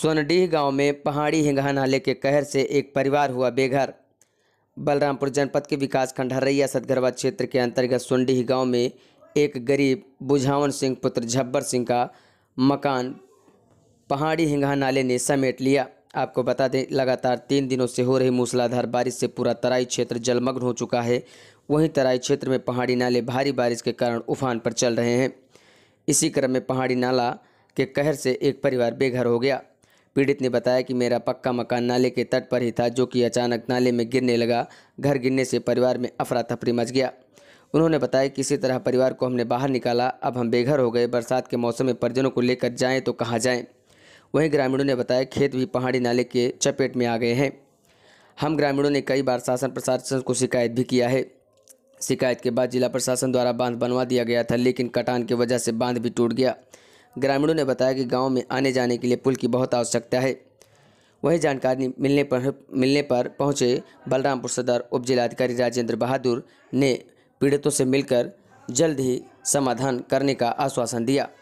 सोनडीह गांव में पहाड़ी हिंगहा नाले के कहर से एक परिवार हुआ बेघर बलरामपुर जनपद के विकास खंड हरैया सदगरवा क्षेत्र के अंतर्गत सोनडीह गांव में एक गरीब बुझावन सिंह पुत्र झब्बर सिंह का मकान पहाड़ी हिंगहा नाले ने समेट लिया आपको बता दें लगातार तीन दिनों से हो रही मूसलाधार बारिश से पूरा तराई क्षेत्र जलमग्न हो चुका है वहीं तराई क्षेत्र में पहाड़ी नाले भारी बारिश के कारण उफान पर चल रहे हैं इसी क्रम में पहाड़ी नाला के कहर से एक परिवार बेघर हो गया पीड़ित ने बताया कि मेरा पक्का मकान नाले के तट पर ही था जो कि अचानक नाले में गिरने लगा घर गिरने से परिवार में अफरा तफरी मच गया उन्होंने बताया कि इसी तरह परिवार को हमने बाहर निकाला अब हम बेघर हो गए बरसात के मौसम में परिजनों को लेकर जाएँ तो कहाँ जाएँ वहीं ग्रामीणों ने बताया खेत भी पहाड़ी नाले के चपेट में आ गए हैं हम ग्रामीणों ने कई बार शासन प्रशासन को शिकायत भी किया है शिकायत के बाद जिला प्रशासन द्वारा बांध बनवा दिया गया था लेकिन कटान की वजह से बांध भी टूट गया ग्रामीणों ने बताया कि गाँव में आने जाने के लिए पुल की बहुत आवश्यकता है वही जानकारी मिलने पर मिलने पर पहुंचे बलरामपुर सदर उप जिलाधिकारी राजेंद्र बहादुर ने पीड़ितों से मिलकर जल्द ही समाधान करने का आश्वासन दिया